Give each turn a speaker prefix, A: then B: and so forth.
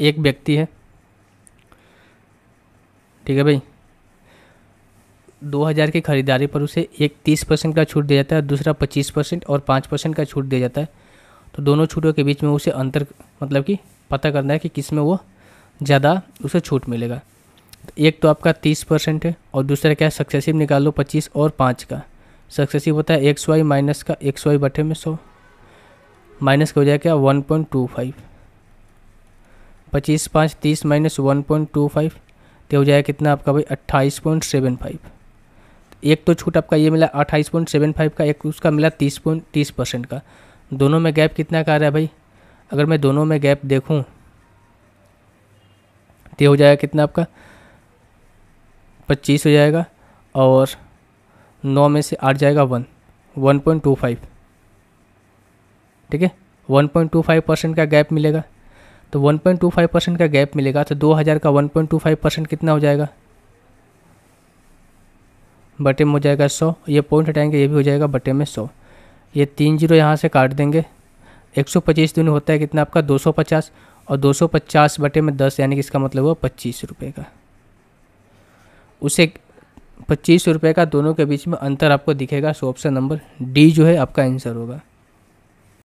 A: एक व्यक्ति है ठीक है भाई दो हज़ार की ख़रीदारी पर उसे एक तीस परसेंट का छूट दिया जाता है दूसरा पच्चीस परसेंट और पाँच परसेंट का छूट दिया जाता है तो दोनों छूटों के बीच में उसे अंतर मतलब कि पता करना है कि किस में वो ज़्यादा उसे छूट मिलेगा तो एक तो आपका तीस परसेंट है और दूसरा क्या है सक्सेसिव निकाल लो पच्चीस और पाँच का सक्सेसिव होता है एक्स वाई माइनस का एक्स वाई बटे में सौ माइनस का हो जाएगा क्या वन पॉइंट टू फाइव पच्चीस पाँच तीस minus one point two five तो हो जाएगा कितना आपका भाई अट्ठाईस पॉइंट सेवन फाइव एक तो छूट आपका ये मिला अट्ठाईस पॉइंट सेवन फाइव का एक उसका मिला तीस पॉइंट तीस परसेंट का दोनों में गैप कितना का आ रहा है भाई अगर मैं दोनों में गैप देखूँ तो हो जाएगा कितना आपका पच्चीस हो जाएगा और नौ में से आठ जाएगा one one point two five ठीक है one point two five percent का गैप मिलेगा तो 1.25 परसेंट का गैप मिलेगा तो 2000 का 1.25 परसेंट कितना हो जाएगा बटे में हो जाएगा 100 ये पॉइंट हटाएंगे ये भी हो जाएगा बटे में 100 ये तीन जीरो यहाँ से काट देंगे 125 दिन होता है कितना आपका 250 और 250 बटे में 10 यानी कि इसका मतलब हुआ पच्चीस रुपये का उसे पच्चीस रुपये का दोनों के बीच में अंतर आपको दिखेगा सो ऑप्शन नंबर डी जो है आपका आंसर होगा